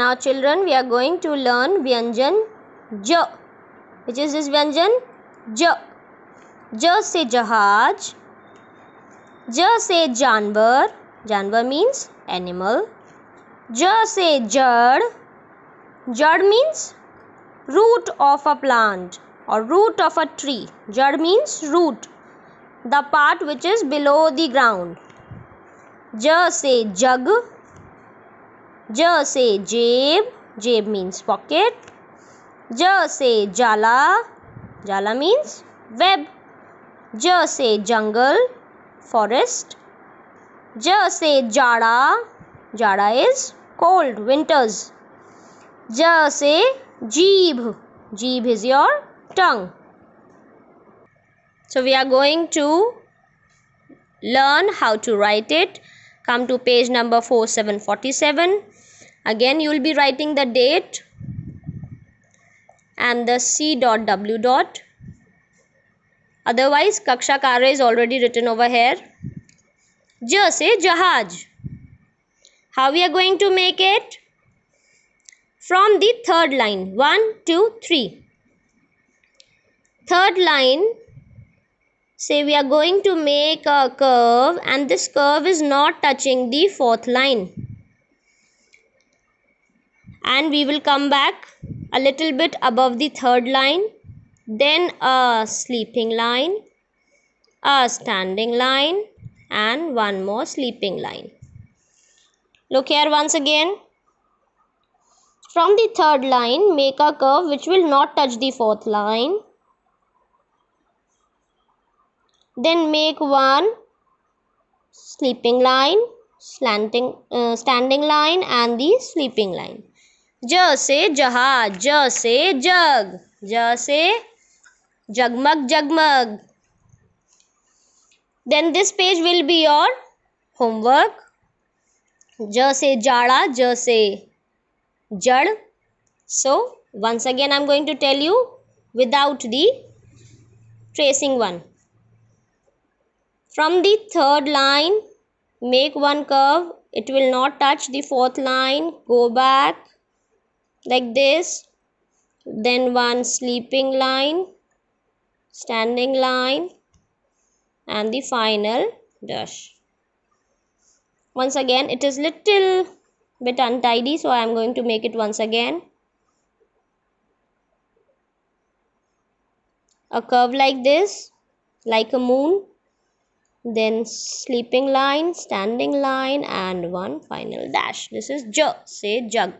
Now children we are going to learn Vyanjan J which is this Vyanjan J J से जहाज J से जानवर जानवर means animal J से जड़ जड़ means root of a plant or root of a tree jad means root the part which is below the ground j say jug J say jabe, jabe means pocket. J say jala, jala means web. J say jungle, forest. J say jada, jada is cold, winters. J say jeeb, jeeb is your tongue. So we are going to learn how to write it. Come to page number 4747 again you will be writing the date and the c dot w dot otherwise kaksha kare is already written over here Just say jahaj how we are going to make it from the third line one two three third line say we are going to make a curve and this curve is not touching the fourth line and we will come back a little bit above the third line then a sleeping line a standing line and one more sleeping line look here once again from the third line make a curve which will not touch the fourth line then make one sleeping line slanting uh, standing line and the sleeping line ज से जहाज ज से जग ज से जगमग जगमग then this page will be your homework ज से जाड़ा ज से जड़ so once again I am going to tell you without the tracing one from the third line make one curve it will not touch the fourth line go back like this then one sleeping line standing line and the final dash once again it is little bit untidy so I am going to make it once again a curve like this like a moon then sleeping line standing line and one final dash this is j say jug